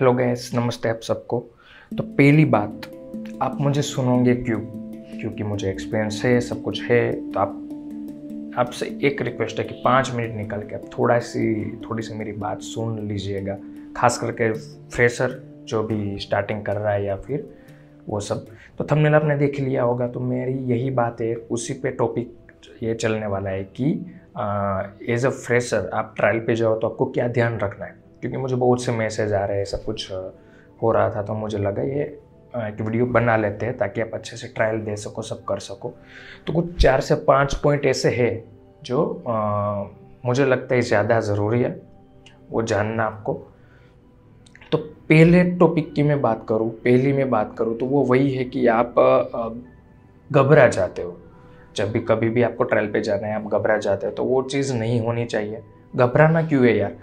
hello guys नमस्ते आप सबको तो पहली बात आप मुझे सुनोगे क्यों क्योंकि मुझे एक्सपीरियंस है सब कुछ है तो आप आपसे एक रिक्वेस्ट है कि पाँच मिनट निकाल के आप थोड़ा सी थोड़ी सी मेरी बात सुन लीजिएगा खास करके फ्रेशर जो भी स्टार्टिंग कर रहा है या फिर वो सब तो थंबनेल आपने देख लिया होगा तो मेरी यही बात है उसी पे टॉपिक ये चलने वाला है कि एज अ फ्रेशर आप ट्रायल पे जाओ तो आपको क्या ध्यान रखना है क्योंकि मुझे बहुत से मैसेज आ रहे हैं सब कुछ हो रहा था तो मुझे लगा ये एक वीडियो बना लेते हैं ताकि आप अच्छे से ट्रायल दे सको सब कर सको तो कुछ चार से पाँच पॉइंट ऐसे है जो आ, मुझे लगता है ज़्यादा ज़रूरी है वो जानना आपको तो पहले टॉपिक की मैं बात करूँ पहली में बात करूँ तो वो वही है कि आप घबरा जाते हो जब भी कभी भी आपको ट्रायल पे जाना है आप घबरा जाते हो तो वो चीज़ नहीं होनी चाहिए घबराना क्यों है यार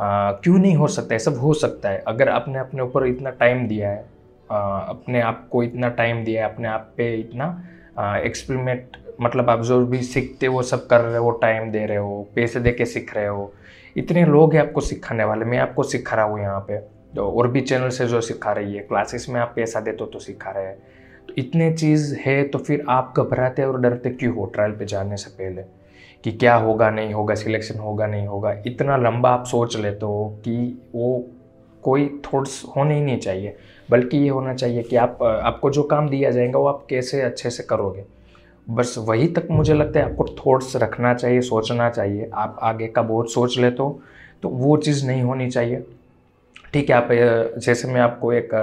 क्यों नहीं हो सकता है सब हो सकता है अगर आपने अपने ऊपर इतना टाइम दिया है आ, अपने आप को इतना टाइम दिया है अपने आप पे इतना एक्सपेरिमेंट मतलब आप जो भी सीखते हो सब कर रहे हो टाइम दे रहे हो पैसे दे के सीख रहे हो इतने लोग हैं आपको सिखाने वाले मैं आपको सिखा रहा हूँ यहाँ पे तो और भी चैनल से जो सिखा रही है क्लासेस में आप पैसा देते हो तो सिखा रहे हैं तो इतने चीज़ है तो फिर आप घबराते और डरते क्यों हो ट्रायल पे जाने से पहले कि क्या होगा नहीं होगा सिलेक्शन होगा नहीं होगा इतना लंबा आप सोच लेते हो कि वो कोई थॉट्स होने ही नहीं चाहिए बल्कि ये होना चाहिए कि आप आपको जो काम दिया जाएगा वो आप कैसे अच्छे से करोगे बस वही तक मुझे लगता है आपको थॉट्स रखना चाहिए सोचना चाहिए आप आगे का बहुत सोच लेते हो तो वो चीज़ नहीं होनी चाहिए ठीक है आप जैसे मैं आपको एक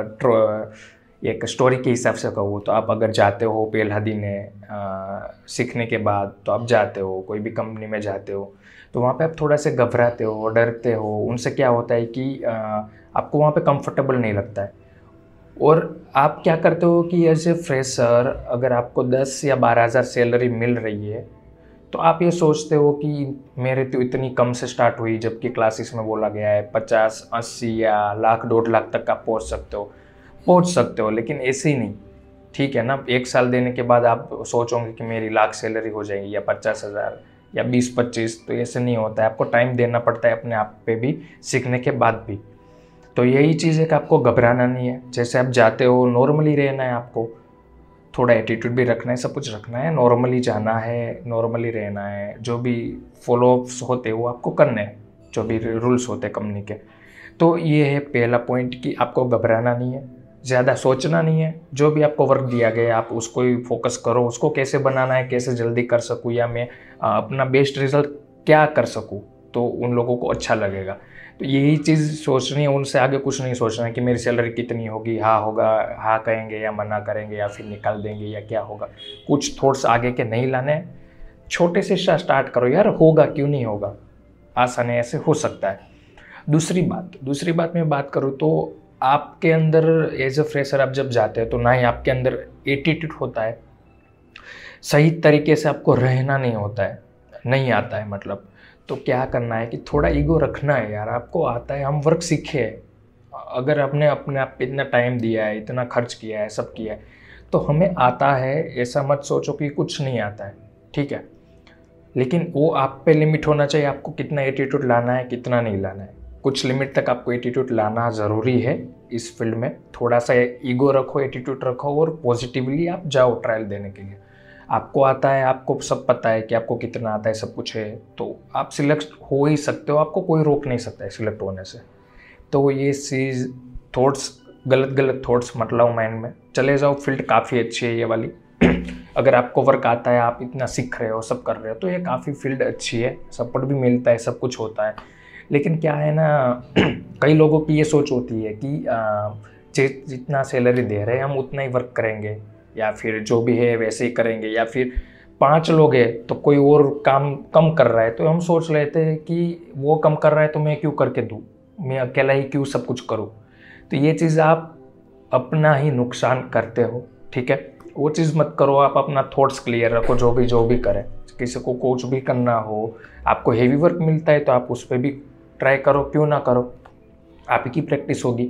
एक स्टोरी के हिसाब से कहूँ तो आप अगर जाते हो पेल हदी ने सीखने के बाद तो आप जाते हो कोई भी कंपनी में जाते हो तो वहाँ पे आप थोड़ा से घबराते हो डरते हो उनसे क्या होता है कि आ, आपको वहाँ पे कंफर्टेबल नहीं लगता है और आप क्या करते हो कि एज ए फ्रेशर अगर आपको दस या बारह हज़ार सैलरी मिल रही है तो आप ये सोचते हो कि मेरे तो इतनी कम से स्टार्ट हुई जबकि क्लासेस में बोला गया है पचास अस्सी या लाख डेढ़ लाख तक आप पहुँच सकते हो पहुंच सकते हो लेकिन ऐसे ही नहीं ठीक है ना एक साल देने के बाद आप सोचोगे कि मेरी लाख सैलरी हो जाएगी या पचास हज़ार या बीस पच्चीस तो ऐसे नहीं होता है आपको टाइम देना पड़ता है अपने आप पे भी सीखने के बाद भी तो यही चीज़ है कि आपको घबराना नहीं है जैसे आप जाते हो नॉर्मली रहना है आपको थोड़ा एटीट्यूड भी रखना है सब कुछ रखना है नॉर्मली जाना है नॉर्मली रहना है जो भी फॉलोअप्स होते हैं वो आपको करने हैं जो भी रूल्स होते हैं कंपनी के तो ये है पहला पॉइंट कि आपको घबराना नहीं है ज़्यादा सोचना नहीं है जो भी आपको वर्क दिया गया आप उसको ही फोकस करो उसको कैसे बनाना है कैसे जल्दी कर सकूँ या मैं अपना बेस्ट रिजल्ट क्या कर सकूँ तो उन लोगों को अच्छा लगेगा तो यही चीज़ सोचनी है उनसे आगे कुछ नहीं सोचना है कि मेरी सैलरी कितनी होगी हाँ होगा हाँ कहेंगे या मना करेंगे या फिर निकाल देंगे या क्या होगा कुछ थॉट्स आगे के नहीं लाने छोटे से स्टार्ट करो यार होगा क्यों नहीं होगा आसानी ऐसे हो सकता है दूसरी बात दूसरी बात मैं बात करूँ तो आपके अंदर एज अ फ्रेशर आप जब जाते हैं तो ना ही आपके अंदर एटीट्यूड होता है सही तरीके से आपको रहना नहीं होता है नहीं आता है मतलब तो क्या करना है कि थोड़ा ईगो रखना है यार आपको आता है हम वर्क सीखे हैं अगर आपने अपने आप इतना टाइम दिया है इतना खर्च किया है सब किया है तो हमें आता है ऐसा मत सोचो कि कुछ नहीं आता है ठीक है लेकिन वो आप पे लिमिट होना चाहिए आपको कितना एटीट्यूड लाना है कितना नहीं लाना है कुछ लिमिट तक आपको एटीट्यूड लाना ज़रूरी है इस फील्ड में थोड़ा सा ईगो रखो एटीट्यूड रखो और पॉजिटिवली आप जाओ ट्रायल देने के लिए आपको आता है आपको सब पता है कि आपको कितना आता है सब कुछ है तो आप सिलेक्ट हो ही सकते हो आपको कोई रोक नहीं सकता है सिलेक्ट होने से तो ये चीज़ थॉट्स गलत गलत थॉट्स मत लाओ माइंड में चले जाओ फील्ड काफ़ी अच्छी है ये वाली अगर आपको वर्क आता है आप इतना सीख रहे हो सब कर रहे हो तो ये काफ़ी फील्ड अच्छी है सपोर्ट भी मिलता है सब कुछ होता है लेकिन क्या है ना कई लोगों की ये सोच होती है कि जितना सैलरी दे रहे हैं हम उतना ही वर्क करेंगे या फिर जो भी है वैसे ही करेंगे या फिर पांच लोग हैं तो कोई और काम कम कर रहा है तो हम सोच लेते हैं कि वो कम कर रहा है तो मैं क्यों करके दूँ मैं अकेला ही क्यों सब कुछ करूँ तो ये चीज़ आप अपना ही नुकसान करते हो ठीक है वो चीज़ मत करो आप अपना थॉट्स क्लियर रखो जो भी जो भी करें किसी को कोच भी करना हो आपको हेवी वर्क मिलता है तो आप उस पर भी ट्राई करो क्यों ना करो आप ही की प्रैक्टिस होगी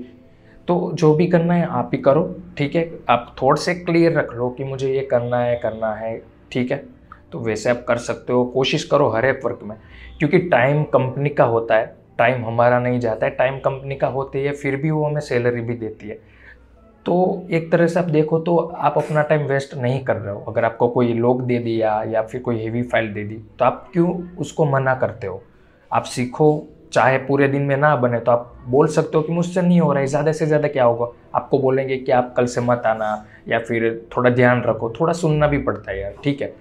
तो जो भी करना है आप ही करो ठीक है आप थोड़े से क्लियर रख लो कि मुझे ये करना है करना है ठीक है तो वैसे आप कर सकते हो कोशिश करो हर एक वर्क में क्योंकि टाइम कंपनी का होता है टाइम हमारा नहीं जाता है टाइम कंपनी का होती है फिर भी वो हमें सैलरी भी देती है तो एक तरह से आप देखो तो आप अपना टाइम वेस्ट नहीं कर रहे हो अगर आपको कोई लोग दे दिया या फिर कोई हेवी फाइल दे दी तो आप क्यों उसको मना करते हो आप सीखो चाहे पूरे दिन में ना बने तो आप बोल सकते हो कि मुझसे नहीं हो रहा है ज़्यादा से ज़्यादा क्या होगा आपको बोलेंगे कि आप कल से मत आना या फिर थोड़ा ध्यान रखो थोड़ा सुनना भी पड़ता है यार ठीक है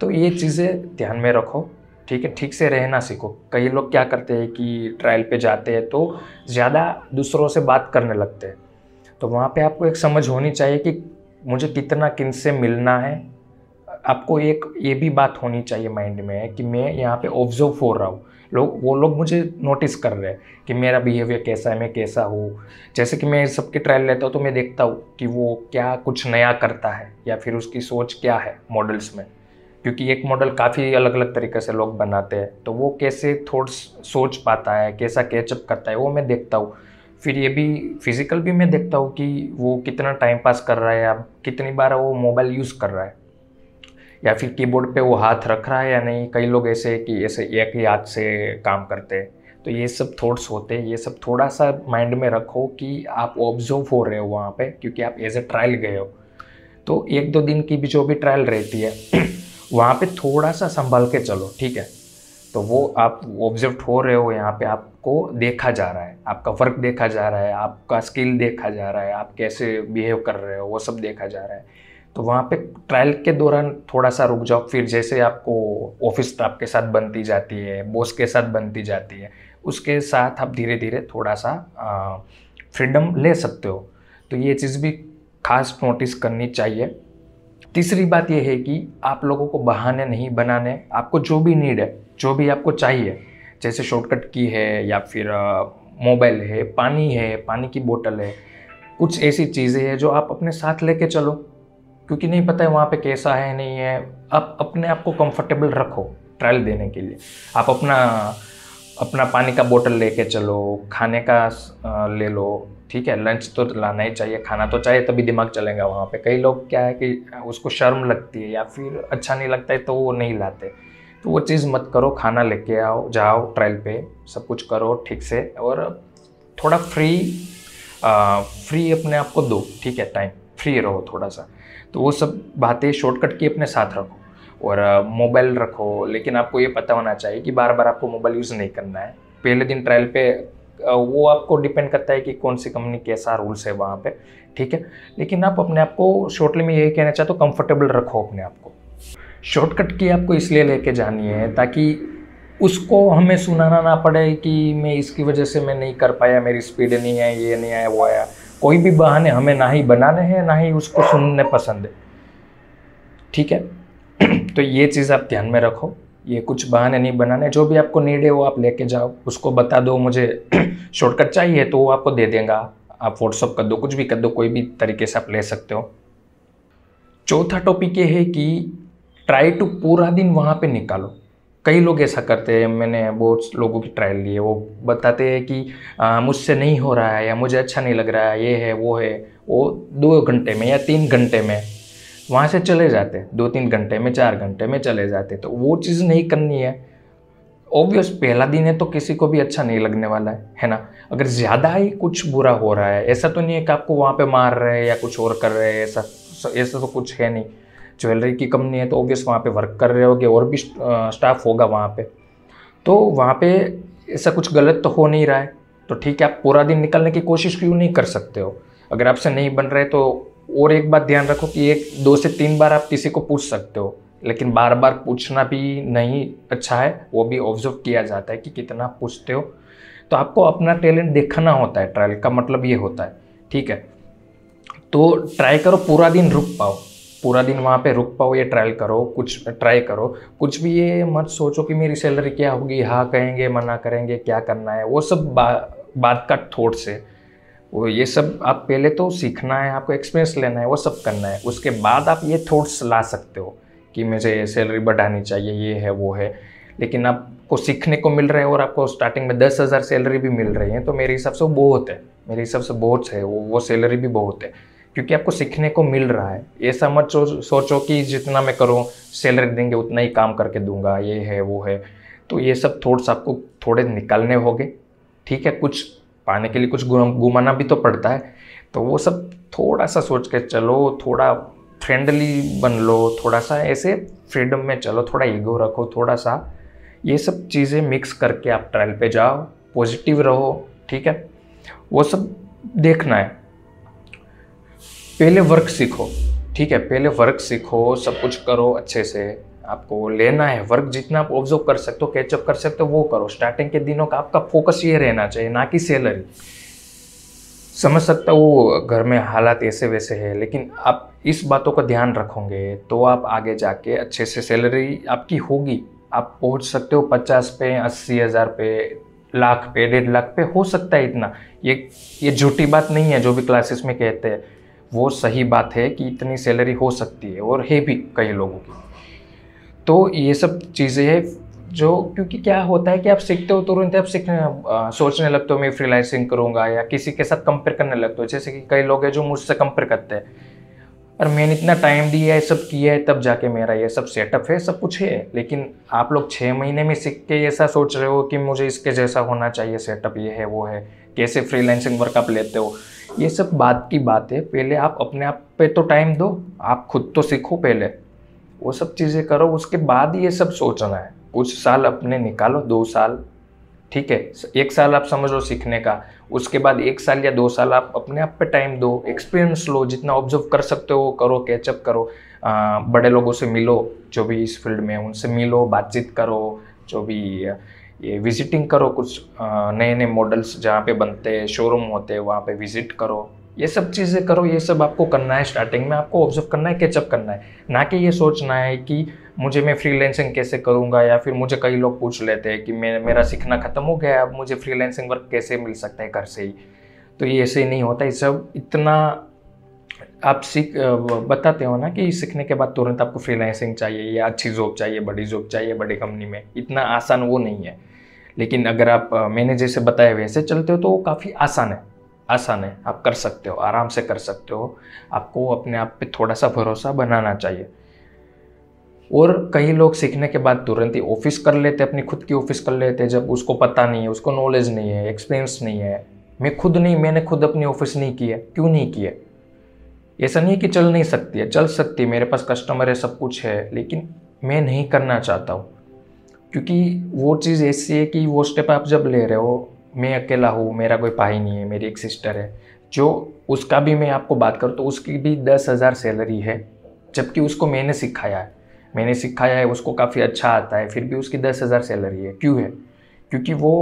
तो ये चीज़ें ध्यान में रखो ठीक है ठीक से रहना सीखो कई लोग क्या करते हैं कि ट्रायल पे जाते हैं तो ज़्यादा दूसरों से बात करने लगते हैं तो वहाँ पे आपको एक समझ होनी चाहिए कि मुझे कितना किन से मिलना है आपको एक ये भी बात होनी चाहिए माइंड में कि मैं यहाँ पे ऑब्जर्व हो रहा हूँ लोग वो लोग मुझे नोटिस कर रहे हैं कि मेरा बिहेवियर कैसा है मैं कैसा हूँ जैसे कि मैं सबके ट्रायल लेता हूँ तो मैं देखता हूँ कि वो क्या कुछ नया करता है या फिर उसकी सोच क्या है मॉडल्स में क्योंकि एक मॉडल काफ़ी अलग अलग तरीके से लोग बनाते हैं तो वो कैसे थोड़ सोच पाता है कैसा कैचअप करता है वो मैं देखता हूँ फिर ये भी फिज़िकल भी मैं देखता हूँ कि वो कितना टाइम पास कर रहा है या कितनी बार वो मोबाइल यूज़ कर रहा है या फिर कीबोर्ड पे वो हाथ रख रहा है या नहीं कई लोग ऐसे कि ऐसे एक ही हाथ से काम करते हैं तो ये सब थॉट्स होते हैं ये सब थोड़ा सा माइंड में रखो कि आप ऑब्जर्व हो रहे हो वहाँ पे क्योंकि आप एज ए ट्रायल गए हो तो एक दो दिन की भी जो भी ट्रायल रहती है वहाँ पे थोड़ा सा संभाल के चलो ठीक है तो वो आप ऑब्जर्व हो रहे हो यहाँ पे आपको देखा जा रहा है आपका वर्क देखा जा रहा है आपका स्किल देखा जा रहा है आप कैसे बिहेव कर रहे हो वो सब देखा जा रहा है तो वहाँ पे ट्रायल के दौरान थोड़ा सा रुक जाओ फिर जैसे आपको ऑफिस स्टाफ के साथ बनती जाती है बॉस के साथ बनती जाती है उसके साथ आप धीरे धीरे थोड़ा सा फ्रीडम ले सकते हो तो ये चीज़ भी खास नोटिस करनी चाहिए तीसरी बात यह है कि आप लोगों को बहाने नहीं बनाने आपको जो भी नीड है जो भी आपको चाहिए जैसे शॉर्टकट की है या फिर मोबाइल है पानी है पानी की बोतल है कुछ ऐसी चीज़ें हैं जो आप अपने साथ लेके चलो क्योंकि नहीं पता है वहाँ पे कैसा है नहीं है आप अपने आप को कंफर्टेबल रखो ट्रायल देने के लिए आप अपना अपना पानी का बोतल लेके चलो खाने का ले लो ठीक है लंच तो लाना ही चाहिए खाना तो चाहिए तभी दिमाग चलेगा वहाँ पे कई लोग क्या है कि उसको शर्म लगती है या फिर अच्छा नहीं लगता है तो वो नहीं लाते तो वो चीज़ मत करो खाना लेके आओ जाओ ट्रायल पे सब कुछ करो ठीक से और थोड़ा फ्री आ, फ्री अपने आप को दो ठीक है टाइम फ्री रहो थोड़ा सा तो वो सब बातें शॉर्टकट की अपने साथ रखो और मोबाइल रखो लेकिन आपको ये पता होना चाहिए कि बार बार आपको मोबाइल यूज़ नहीं करना है पहले दिन ट्रायल पे वो आपको डिपेंड करता है कि कौन सी कंपनी कैसा रूल्स है वहाँ पे ठीक है लेकिन आप अपने आप को शॉर्टली में यही कहना चाहते हो कंफर्टेबल रखो अपने आप को शॉर्टकट की आपको इसलिए लेके जानी है ताकि उसको हमें सुनाना ना पड़े कि मैं इसकी वजह से मैं नहीं कर पाया मेरी स्पीड नहीं आई ये नहीं आया वो आया कोई भी बहाने हमें ना ही बनाने हैं ना ही उसको सुनने पसंद है ठीक है तो ये चीज़ आप ध्यान में रखो ये कुछ बहाने नहीं बनाने जो भी आपको नीड है वो आप लेके जाओ उसको बता दो मुझे शॉर्टकट चाहिए तो वो आपको दे देगा आप व्हाट्सअप कर दो कुछ भी कर दो कोई भी तरीके से आप ले सकते हो चौथा टॉपिक ये है कि ट्राई टू पूरा दिन वहाँ पे निकालो कई लोग ऐसा करते हैं मैंने बहुत लोगों की ट्रायल लिए वो बताते हैं कि मुझसे नहीं हो रहा है या मुझे अच्छा नहीं लग रहा है ये है वो है वो दो घंटे में या तीन घंटे में वहाँ से चले जाते दो तीन घंटे में चार घंटे में चले जाते तो वो चीज़ नहीं करनी है ऑब्वियस पहला दिन है तो किसी को भी अच्छा नहीं लगने वाला है है ना अगर ज़्यादा ही कुछ बुरा हो रहा है ऐसा तो नहीं है कि आपको वहाँ पे मार रहे हैं या कुछ और कर रहे हैं ऐसा ऐसा तो कुछ है नहीं ज्वेलरी की कंपनी है तो ऑब्वियस वहाँ पे वर्क कर रहे होगे और भी स्टाफ होगा वहाँ पे तो वहाँ पे ऐसा कुछ गलत तो हो नहीं रहा है तो ठीक है आप पूरा दिन निकलने की कोशिश क्यों नहीं कर सकते हो अगर आपसे नहीं बन रहे तो और एक बात ध्यान रखो कि एक दो से तीन बार आप किसी को पूछ सकते हो लेकिन बार बार पूछना भी नहीं अच्छा है वो भी ऑब्जर्व किया जाता है कि कितना पूछते हो तो आपको अपना टैलेंट देखना होता है ट्रायल का मतलब ये होता है ठीक है तो ट्राई करो पूरा दिन रुक पाओ पूरा दिन वहाँ पे रुक पाओ या ट्रायल करो कुछ ट्राई करो कुछ भी ये मत सोचो कि मेरी सैलरी क्या होगी हाँ कहेंगे मना करेंगे क्या करना है वो सब बा, बात का थोट से वो ये सब आप पहले तो सीखना है आपको एक्सपीरियंस लेना है वो सब करना है उसके बाद आप ये थॉट्स ला सकते हो कि मुझे सैलरी बढ़ानी चाहिए ये है वो है लेकिन आपको सीखने को मिल रहा है और आपको स्टार्टिंग में दस हज़ार सैलरी भी मिल रही है तो मेरे हिसाब से वो बहुत है मेरे हिसाब से बहुत है वो वो सैलरी भी बहुत है क्योंकि आपको सीखने को मिल रहा है ये समझ सोचो कि जितना मैं करूँ सैलरी देंगे उतना ही काम करके दूंगा ये है वो है तो ये सब थॉट्स आपको थोड़े निकालने होंगे ठीक है कुछ पाने के लिए कुछ घुमाना भी तो पड़ता है तो वो सब थोड़ा सा सोच के चलो थोड़ा फ्रेंडली बन लो थोड़ा सा ऐसे फ्रीडम में चलो थोड़ा ईगो रखो थोड़ा सा ये सब चीज़ें मिक्स करके आप ट्रायल पे जाओ पॉजिटिव रहो ठीक है वो सब देखना है पहले वर्क सीखो ठीक है पहले वर्क सीखो सब कुछ करो अच्छे से आपको लेना है वर्क जितना आप ऑब्जर्व कर सकते हो कैचअप कर सकते हो वो करो स्टार्टिंग के दिनों का आपका फोकस ये रहना चाहिए ना कि सैलरी समझ सकता हूँ घर में हालात ऐसे वैसे है लेकिन आप इस बातों का ध्यान रखोगे तो आप आगे जाके अच्छे से सैलरी आपकी होगी आप पहुँच सकते हो पचास पे अस्सी हज़ार पे लाख पे डेढ़ लाख पे हो सकता है इतना ये ये झूठी बात नहीं है जो भी क्लासेस में कहते हैं वो सही बात है कि इतनी सैलरी हो सकती है और है भी कई लोगों की तो ये सब चीज़ें है जो क्योंकि क्या होता है कि आप सीखते हो तुरंत आप सीखने सोचने लगते हो मैं फ्रीलाइसिंग करूँगा या किसी के साथ कंपेयर करने लगते हो जैसे कि कई लोग हैं जो मुझसे कंपेयर करते हैं और मैंने इतना टाइम दिया है सब किया है तब जाके मेरा ये सब सेटअप है सब कुछ है लेकिन आप लोग छः महीने में सीख के ऐसा सोच रहे हो कि मुझे इसके जैसा होना चाहिए सेटअप ये है वो है कैसे फ्रीलैंसिंग वर्क आप लेते हो ये सब बात की बात है पहले आप अपने आप पे तो टाइम दो आप खुद तो सीखो पहले वो सब चीज़ें करो उसके बाद ये सब सोचना है कुछ साल अपने निकालो दो साल ठीक है एक साल आप समझो सीखने का उसके बाद एक साल या दो साल आप अपने आप पे टाइम दो एक्सपीरियंस लो जितना ऑब्जर्व कर सकते हो करो कैचअप करो आ, बड़े लोगों से मिलो जो भी इस फील्ड में उनसे मिलो बातचीत करो जो भी ये विजिटिंग करो कुछ नए नए मॉडल्स जहाँ पे बनते हैं शोरूम होते हैं वहाँ पे विजिट करो ये सब चीज़ें करो ये सब आपको करना है स्टार्टिंग में आपको ऑब्जर्व करना है कैचअप करना है ना कि ये सोचना है कि मुझे मैं फ्रीलैंसिंग कैसे करूँगा या फिर मुझे कई लोग पूछ लेते हैं कि मैं मेरा सीखना ख़त्म हो गया है अब मुझे फ्रीलैंसिंग वर्क कैसे मिल सकता है घर से ही तो ये ऐसे नहीं होता ये सब इतना आप सीख बताते हो ना कि सीखने के बाद तुरंत आपको फ्रीलांसिंग चाहिए या अच्छी जॉब चाहिए बड़ी जॉब चाहिए बड़ी कंपनी में इतना आसान वो नहीं है लेकिन अगर आप मैंने जैसे बताए वैसे चलते हो तो वो काफ़ी आसान है आसान है आप कर सकते हो आराम से कर सकते हो आपको अपने आप पे थोड़ा सा भरोसा बनाना चाहिए और कई लोग सीखने के बाद तुरंत ही ऑफिस कर लेते अपनी खुद की ऑफिस कर लेते जब उसको पता नहीं है उसको नॉलेज नहीं है एक्सपीरियंस नहीं है मैं खुद नहीं मैंने खुद अपनी ऑफिस नहीं की है क्यों नहीं की है ऐसा नहीं है कि चल नहीं सकती है चल सकती है मेरे पास कस्टमर है सब कुछ है लेकिन मैं नहीं करना चाहता हूँ क्योंकि वो चीज़ ऐसी है कि वो स्टेप आप जब ले रहे हो मैं अकेला हूँ मेरा कोई भाई नहीं है मेरी एक सिस्टर है जो उसका भी मैं आपको बात करूँ तो उसकी भी दस हज़ार सैलरी है जबकि उसको मैंने सिखाया है मैंने सिखाया है उसको काफ़ी अच्छा आता है फिर भी उसकी दस हज़ार सैलरी है क्यों है क्योंकि वो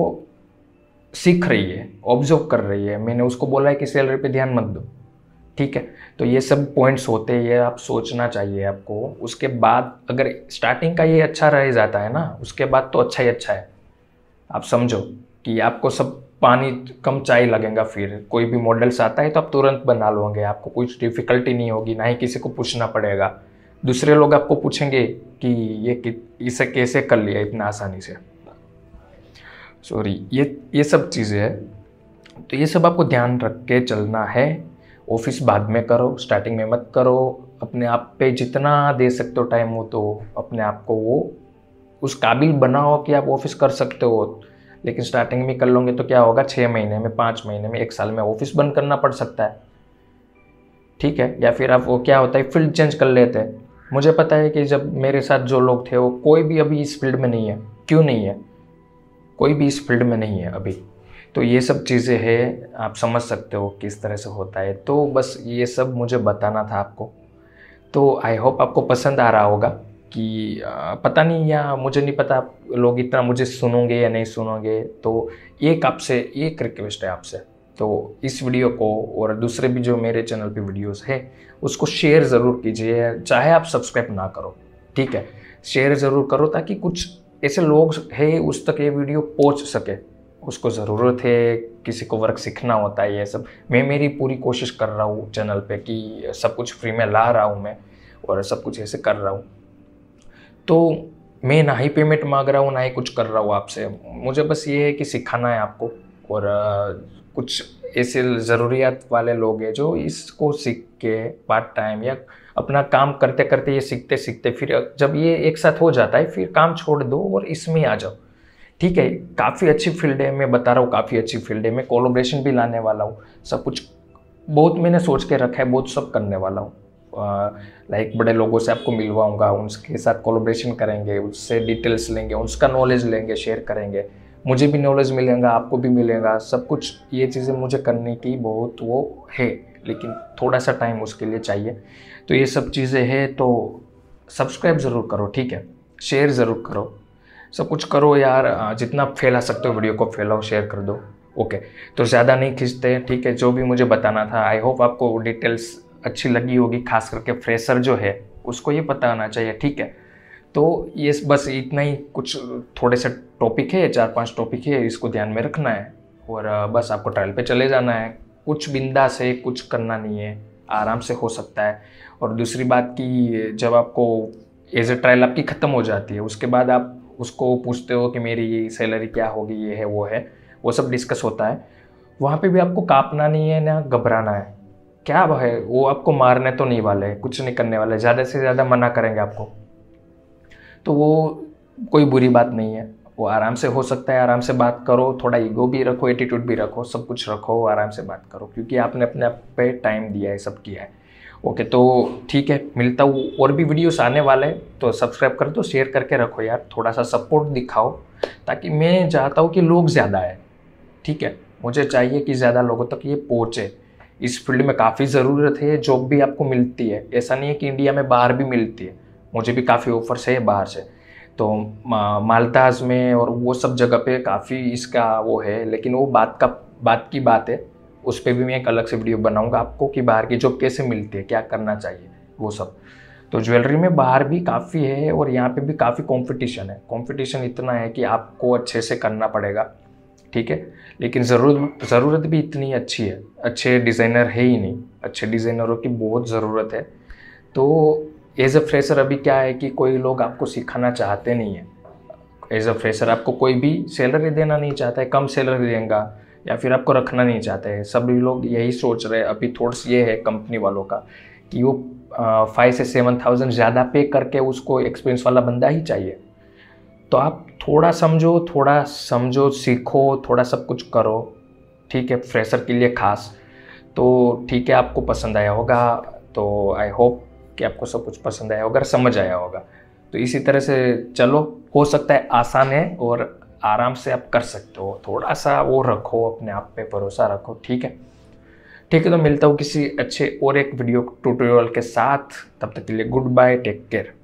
सीख रही है ऑब्जर्व कर रही है मैंने उसको बोला है कि सैलरी पे ध्यान मत दो ठीक है तो ये सब पॉइंट्स होते हैं आप सोचना चाहिए आपको उसके बाद अगर स्टार्टिंग का ये अच्छा रह जाता है ना उसके बाद तो अच्छा ही अच्छा है आप समझो कि आपको सब पानी कम चाय लगेगा फिर कोई भी मॉडल्स आता है तो आप तुरंत बना लोगे आपको कुछ डिफ़िकल्टी नहीं होगी ना ही किसी को पूछना पड़ेगा दूसरे लोग आपको पूछेंगे कि ये कि, इसे कैसे कर लिया इतना आसानी से सॉरी ये ये सब चीज़ें हैं तो ये सब आपको ध्यान रख के चलना है ऑफिस बाद में करो स्टार्टिंग में मत करो अपने आप पे जितना दे सकते हो टाइम हो तो अपने आप को वो उस काबिल बनाओ कि आप ऑफिस कर सकते हो लेकिन स्टार्टिंग में कर लोगे तो क्या होगा छः महीने में पाँच महीने में एक साल में ऑफिस बंद करना पड़ सकता है ठीक है या फिर आप वो क्या होता है फील्ड चेंज कर लेते हैं मुझे पता है कि जब मेरे साथ जो लोग थे वो कोई भी अभी इस फील्ड में नहीं है क्यों नहीं है कोई भी इस फील्ड में नहीं है अभी तो ये सब चीज़ें हैं आप समझ सकते हो किस तरह से होता है तो बस ये सब मुझे बताना था आपको तो आई होप आपको पसंद आ रहा होगा कि पता नहीं या मुझे नहीं पता आप लोग इतना मुझे सुनोगे या नहीं सुनोगे तो एक आपसे एक रिक्वेस्ट है आपसे तो इस वीडियो को और दूसरे भी जो मेरे चैनल पे वीडियोस है उसको शेयर ज़रूर कीजिए चाहे आप सब्सक्राइब ना करो ठीक है शेयर ज़रूर करो ताकि कुछ ऐसे लोग हैं उस तक ये वीडियो पहुंच सके उसको ज़रूरत है किसी को वर्क सीखना होता है ये सब मैं मेरी पूरी कोशिश कर रहा हूँ चैनल पे कि सब कुछ फ्री में ला रहा हूँ मैं और सब कुछ ऐसे कर रहा हूँ तो मैं ना ही पेमेंट मांग रहा हूँ ना ही कुछ कर रहा हूँ आपसे मुझे बस ये है कि सिखाना है आपको और कुछ ऐसे ज़रूरियात वाले लोग हैं जो इसको सीख के पार्ट टाइम या अपना काम करते करते ये सीखते सीखते फिर जब ये एक साथ हो जाता है फिर काम छोड़ दो और इसमें आ जाओ ठीक है काफ़ी अच्छी फील्ड है मैं बता रहा हूँ काफ़ी अच्छी फील्ड है मैं कोलोब्रेशन भी लाने वाला हूँ सब कुछ बहुत मैंने सोच के रखा है बहुत सब करने वाला हूँ लाइक बड़े लोगों से आपको मिलवाऊंगा उनके साथ कोलोब्रेशन करेंगे उससे डिटेल्स लेंगे उसका नॉलेज लेंगे शेयर करेंगे मुझे भी नॉलेज मिलेगा आपको भी मिलेगा सब कुछ ये चीज़ें मुझे करने की बहुत वो है लेकिन थोड़ा सा टाइम उसके लिए चाहिए तो ये सब चीज़ें हैं तो सब्सक्राइब ज़रूर करो ठीक है शेयर ज़रूर करो सब कुछ करो यार जितना फैला सकते हो वीडियो को फैलाओ शेयर कर दो ओके तो ज़्यादा नहीं खींचते ठीक है जो भी मुझे बताना था आई होप आपको डिटेल्स अच्छी लगी होगी खास करके फ्रेशर जो है उसको ये पता होना चाहिए ठीक है तो ये बस इतना ही कुछ थोड़े से टॉपिक है चार पांच टॉपिक है इसको ध्यान में रखना है और बस आपको ट्रायल पे चले जाना है कुछ बिंदा से कुछ करना नहीं है आराम से हो सकता है और दूसरी बात कि जब आपको एज ए ट्रायल आपकी ख़त्म हो जाती है उसके बाद आप उसको पूछते हो कि मेरी सैलरी क्या होगी ये है वो है वो सब डिस्कस होता है वहाँ पे भी आपको कांपना नहीं है ना घबराना है क्या है वो आपको मारने तो नहीं वाले कुछ नहीं करने वाले ज़्यादा से ज़्यादा मना करेंगे आपको तो वो कोई बुरी बात नहीं है वो आराम से हो सकता है आराम से बात करो थोड़ा ईगो भी रखो एटीट्यूड भी रखो सब कुछ रखो आराम से बात करो क्योंकि आपने अपने आप पे टाइम दिया है सब किया है ओके तो ठीक है मिलता हूँ और भी वीडियोस आने वाले हैं तो सब्सक्राइब कर दो शेयर करके रखो यार थोड़ा सा सपोर्ट दिखाओ ताकि मैं चाहता हूँ कि लोग ज़्यादा आए ठीक है मुझे चाहिए कि ज़्यादा लोगों तक ये पहुँचे इस फील्ड में काफ़ी ज़रूरत है जॉब भी आपको मिलती है ऐसा नहीं है कि इंडिया में बाहर भी मिलती है मुझे भी काफ़ी ऑफर्स है बाहर से तो मालताज में और वो सब जगह पे काफ़ी इसका वो है लेकिन वो बात का बात की बात है उस पर भी मैं एक अलग से वीडियो बनाऊंगा आपको कि बाहर की जॉब कैसे मिलती है क्या करना चाहिए वो सब तो ज्वेलरी में बाहर भी काफ़ी है और यहाँ पे भी काफ़ी कंपटीशन है कंपटीशन इतना है कि आपको अच्छे से करना पड़ेगा ठीक है लेकिन ज़रूरत ज़रूरत भी इतनी अच्छी है अच्छे डिज़ाइनर है ही नहीं अच्छे डिज़ाइनरों की बहुत ज़रूरत है तो एज अ फ्रेशर अभी क्या है कि कोई लोग आपको सिखाना चाहते नहीं है एज अ फ्रेशर आपको कोई भी सैलरी देना नहीं चाहता है कम सैलरी देगा या फिर आपको रखना नहीं चाहते हैं सभी लोग यही सोच रहे हैं अभी थोड़स ये है कंपनी वालों का कि वो फाइव से सेवन थाउजेंड ज़्यादा पे करके उसको एक्सपीरियंस वाला बंदा ही चाहिए तो आप थोड़ा समझो थोड़ा समझो सीखो थोड़ा सब कुछ करो ठीक है फ्रेशर के लिए खास तो ठीक है आपको पसंद आया होगा तो आई होप कि आपको सब कुछ पसंद आया होगा समझ आया होगा तो इसी तरह से चलो हो सकता है आसान है और आराम से आप कर सकते हो थोड़ा सा वो रखो अपने आप पे भरोसा रखो ठीक है ठीक है तो मिलता हूँ किसी अच्छे और एक वीडियो ट्यूटोरियल के साथ तब तक के लिए गुड बाय टेक केयर